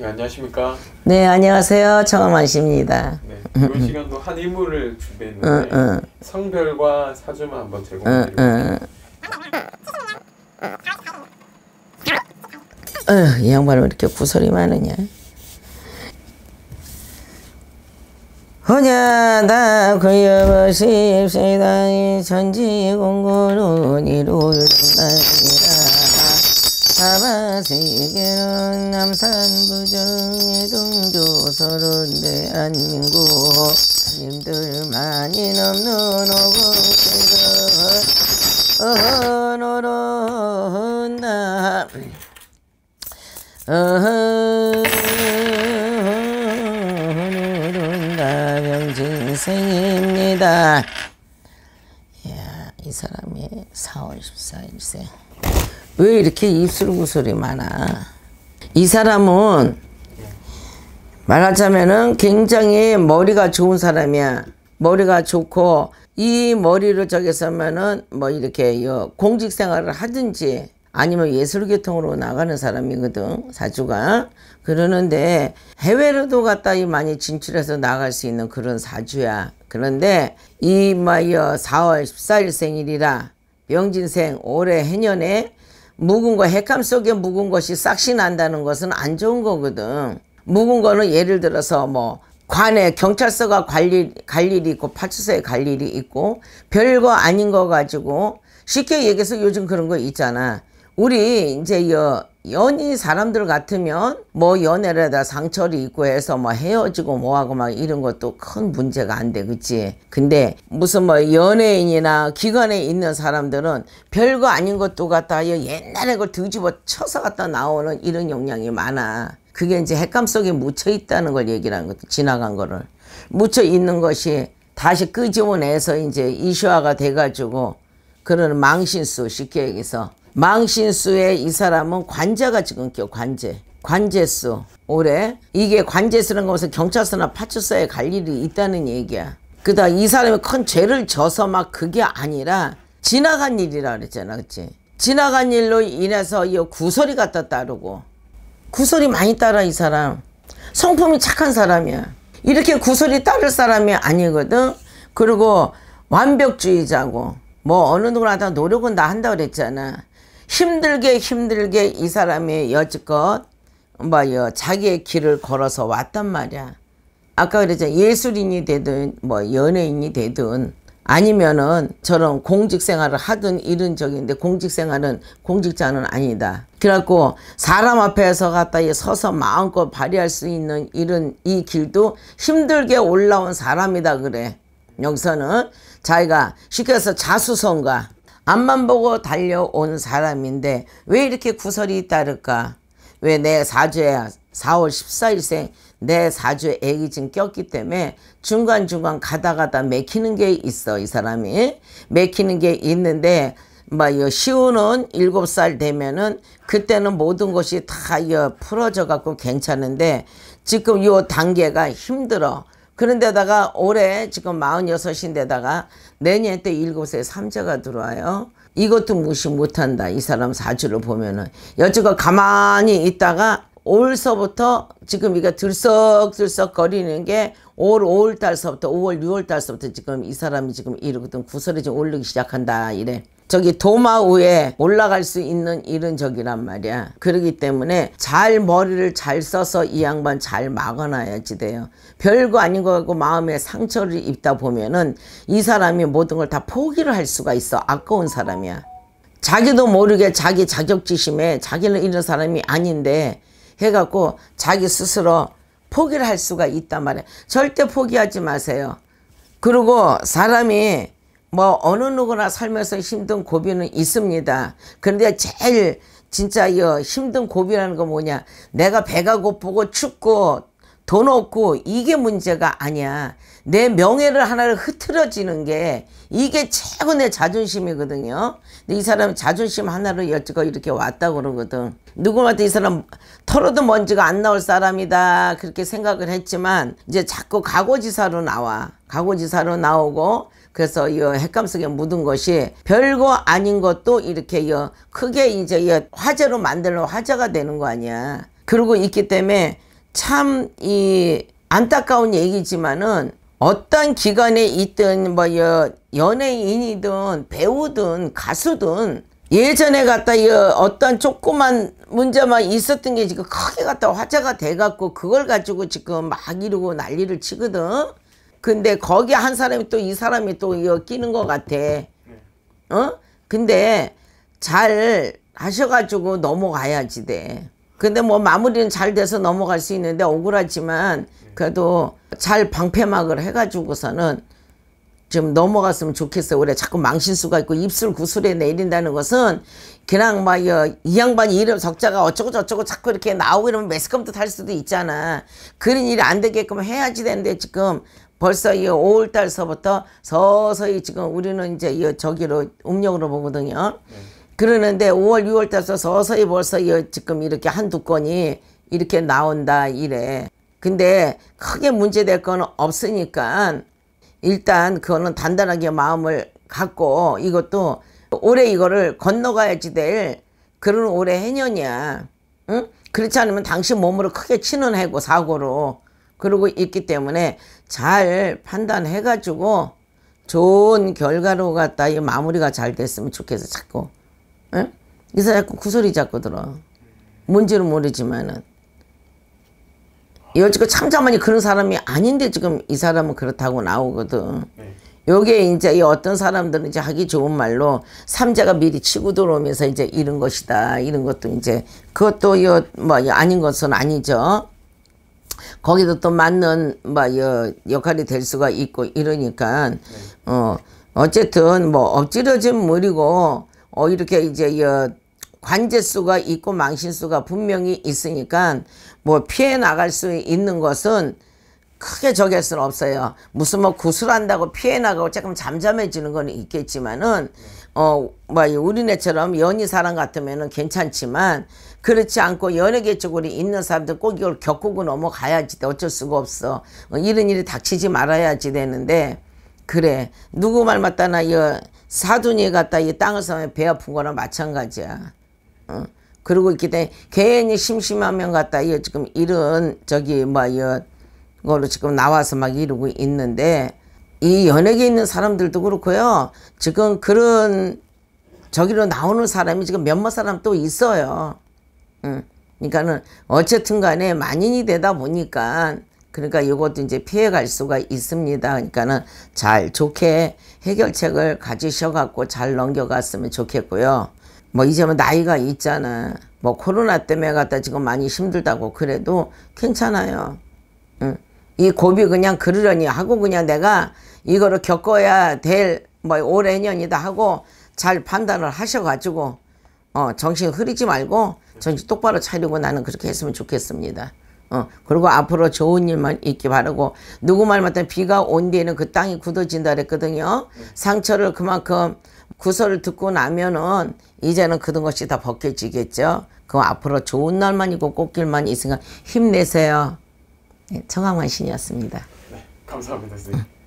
네, 안녕하십니까? 네, 안녕하세요. 청아만 씨입니다. 네, 이 음. 시간도 한 인물을 준비했는데 응, 음, 응. 음. 성별과 사주만 한번 제공해드릴게요. 응, 이 양반은 이렇게 구설이 많으냐? 혼자다 그려보십시다 천지공고로 이루다 아바세계는 남산부정의 동조서론 대한민국 님들 많이 넘는 오국대건 어허노로나 운 어허노로나 운 명진생입니다 이야 이 사람이 4월 14일생 왜 이렇게 입술구슬이 많아? 이 사람은 말하자면은 굉장히 머리가 좋은 사람이야. 머리가 좋고 이 머리를 저기 서면은뭐 이렇게 공직 생활을 하든지 아니면 예술계통으로 나가는 사람이거든 사주가 그러는데 해외로도 갔다 이 많이 진출해서 나갈 수 있는 그런 사주야 그런데 이마이어 뭐 4월 14일 생일이라 명진생 올해 해년에 묵은 거핵감 속에 묵은 것이 싹시 난다는 것은 안 좋은 거거든. 묵은 거는 예를 들어서 뭐 관에 경찰서가 관리, 갈 일이 있고 파출소에 갈 일이 있고 별거 아닌 거 가지고 쉽게 얘기해서 요즘 그런 거 있잖아. 우리 이제 여 연이 사람들 같으면 뭐 연애를 하다 상처를 입고 해서 뭐 헤어지고 뭐하고 막 이런 것도 큰 문제가 안돼 그치 근데 무슨 뭐 연예인이나 기관에 있는 사람들은 별거 아닌 것도 갖다 옛날에 그걸 뒤집어 쳐서 갖다 나오는 이런 영량이 많아 그게 이제 핵감 속에 묻혀 있다는 걸 얘기하는 것도 지나간 거를 묻혀 있는 것이 다시 끄집어내서 이제 이슈화가 돼가지고 그런 망신수 쉽게 얘기해서 망신수에 이 사람은 관제가 지금 껴 관제 관제수 올해 이게 관제수라는 것은 경찰서나 파출소에 갈 일이 있다는 얘기야 그다 이 사람이 큰 죄를 져서 막 그게 아니라 지나간 일이라 그랬잖아 그치 지나간 일로 인해서 이 구설이 갖다 따르고 구설이 많이 따라 이 사람 성품이 착한 사람이야 이렇게 구설이 따를 사람이 아니거든 그리고 완벽주의자고 뭐 어느 누구나 다 노력은 다 한다 그랬잖아 힘들게 힘들게 이 사람이 여지껏 뭐 자기의 길을 걸어서 왔단 말이야. 아까 그랬죠 예술인이 되든 뭐 연예인이 되든 아니면은 저런 공직 생활을 하든 이런 적인데 공직 생활은 공직자는 아니다. 그래갖고 사람 앞에서 갖다 서서 마음껏 발휘할 수 있는 이런 이 길도 힘들게 올라온 사람이다 그래. 여기서는 자기가 시켜서 자수성가 앞만 보고 달려온 사람인데 왜 이렇게 구설이 따를까? 왜 내 사주에 4월 14일생 내 사주에 애기 지금 꼈기 때문에 중간중간 가다가다 맥히는 게 있어 이 사람이 맥히는 게 있는데 뭐이 시우는 일곱 살 되면은 그때는 모든 것이 다이 풀어져 갖고 괜찮은데 지금 요 단계가 힘들어 그런데다가 올해 지금 46인데다가 내년 때 일곱에 삼자가 들어와요. 이것도 무시 못한다. 이 사람 사주를 보면은. 여지껏 가만히 있다가 올서부터 지금 이게 들썩들썩 거리는 게올 5월 달서부터 5월 6월 달서부터 지금 이 사람이 지금 이러거든 구설에 지금 오르기 시작한다 이래. 저기 도마 위에 올라갈 수 있는 일은 저기란 말이야. 그러기 때문에 잘 머리를 잘 써서 이 양반 잘 막아놔야지 돼요. 별거 아닌 거같고 마음에 상처를 입다 보면은 이 사람이 모든 걸 다 포기를 할 수가 있어. 아까운 사람이야. 자기도 모르게 자기 자격지심에 자기는 이런 사람이 아닌데 해갖고 자기 스스로 포기를 할 수가 있단 말이야. 절대 포기하지 마세요. 그리고 사람이 뭐 어느 누구나 살면서 힘든 고비는 있습니다. 그런데 제일 진짜 이 힘든 고비라는 건 뭐냐 내가 배가 고프고 춥고 돈 없고 이게 문제가 아니야. 내 명예를 하나를 흐트러지는 게 이게 최고 의 자존심이거든요. 근데 이 사람 자존심 하나로 여태껏 이렇게 왔다 그러거든. 누구한테 이 사람 털어도 먼지가 안 나올 사람이다 그렇게 생각을 했지만 이제 자꾸 가고지사로 나와. 가고지사로 나오고 그래서 이 핵감 속에 묻은 것이 별거 아닌 것도 이렇게 이 크게 이제 이 화제로 만들어 화제가 되는 거 아니야. 그러고 있기 때문에 참이 안타까운 얘기지만은 어떤 기관에 있든 뭐 여, 연예인이든 배우든 가수든 예전에 갖다 여, 어떤 조그만 문제만 있었던 게 지금 크게 갖다 화제가 돼갖고 그걸 가지고 지금 막 이러고 난리를 치거든. 근데 거기 한 사람이 또 이 사람이 또 여, 끼는 것 같아. 네. 어? 근데 잘 하셔가지고 넘어가야지 돼. 근데 뭐 마무리는 잘 돼서 넘어갈 수 있는데 억울하지만 그래도 잘 방패막을 해가지고서는 좀 넘어갔으면 좋겠어요. 그래 자꾸 망신수가 있고 입술 구슬에 내린다는 것은 그냥 막 이 양반이 이름 적자가 어쩌고 저쩌고 자꾸 이렇게 나오고 이러면 매스컴도 탈 수도 있잖아. 그런 일이 안 되게끔 해야지 되는데 지금 벌써 이 5월달서부터 서서히 지금 우리는 이제 이 저기로 음력으로 보거든요. 네. 그러는데 5월 6월 달서 서서히 벌써 지금 이렇게 한 두 건이 이렇게 나온다 이래. 근데 크게 문제될 건 없으니까 일단 그거는 단단하게 마음을 갖고 이것도 올해 이거를 건너가야지 될 그런 올해 해년이야. 응? 그렇지 않으면 당신 몸으로 크게 치는 해고 사고로 그러고 있기 때문에 잘 판단해가지고 좋은 결과로 갔다이 마무리가 잘 됐으면 좋겠어 자꾸. 그래서 자꾸 구슬이 그 자꾸 들어. 뭔지는 모르지만은. 여지껏 참자만이 그런 사람이 아닌데 지금 이 사람은 그렇다고 나오거든. 네. 요게 이제 이 어떤 사람들은 이제 하기 좋은 말로 삼자가 미리 치고 들어오면서 이제 이런 것이다. 이런 것도 이제 그것도 요, 뭐, 아닌 것은 아니죠. 거기도 또 맞는 뭐 여, 역할이 될 수가 있고 이러니까 네. 어 어쨌든 뭐 엎질러진 물이고 어 이렇게 이제 여, 관제수가 있고 망신수가 분명히 있으니까 뭐 피해 나갈 수 있는 것은 크게 저길 수는 없어요. 무슨 뭐 구슬한다고 피해 나가고 조금 잠잠해지는 건 있겠지만은 어뭐 우리네처럼 연이 사람 같으면은 괜찮지만 그렇지 않고 연예계 쪽으로 있는 사람들 꼭 이걸 겪고 넘어가야지 어쩔 수가 없어. 어, 이런 일이 닥치지 말아야지 되는데 그래 누구 말 맞다나 이 사돈이 갔다 이 땅을 사면 배 아픈 거나 마찬가지야. 어. 그러고 있기 때문에 괜히 심심하면 갖다 이 지금 이런 저기 뭐이 거로 지금 나와서 막 이러고 있는데 이 연예계에 있는 사람들도 그렇고요. 지금 그런 저기로 나오는 사람이 지금 몇몇 사람 또 있어요. 그러니까는 어쨌든 간에 만인이 되다 보니까 그러니까 이것도 이제 피해갈 수가 있습니다. 그러니까는 잘 좋게 해결책을 가지셔갖고 잘 넘겨갔으면 좋겠고요. 뭐이제뭐 나이가 있잖아. 뭐 코로나 때문에 갖다 지금 많이 힘들다고 그래도 괜찮아요. 응. 이 고비 그냥 그러려니 하고 그냥 내가 이거를 겪어야 될 뭐 올해 년이다 하고 잘 판단을 하셔가지고 어 정신 흐리지 말고 정신 똑바로 차리고 나는 그렇게 했으면 좋겠습니다. 어, 그리고 앞으로 좋은 일만 있기 바라고 누구 말 맞다 비가 온 뒤에는 그 땅이 굳어진다 그랬거든요. 상처를 그만큼 구설을 듣고 나면은 이제는 그런 것이 다 벗겨지겠죠. 그럼 앞으로 좋은 날만 있고 꽃길만 있으니까 힘내세요. 네, 청황환신이었습니다. 네, 감사합니다, 선생님.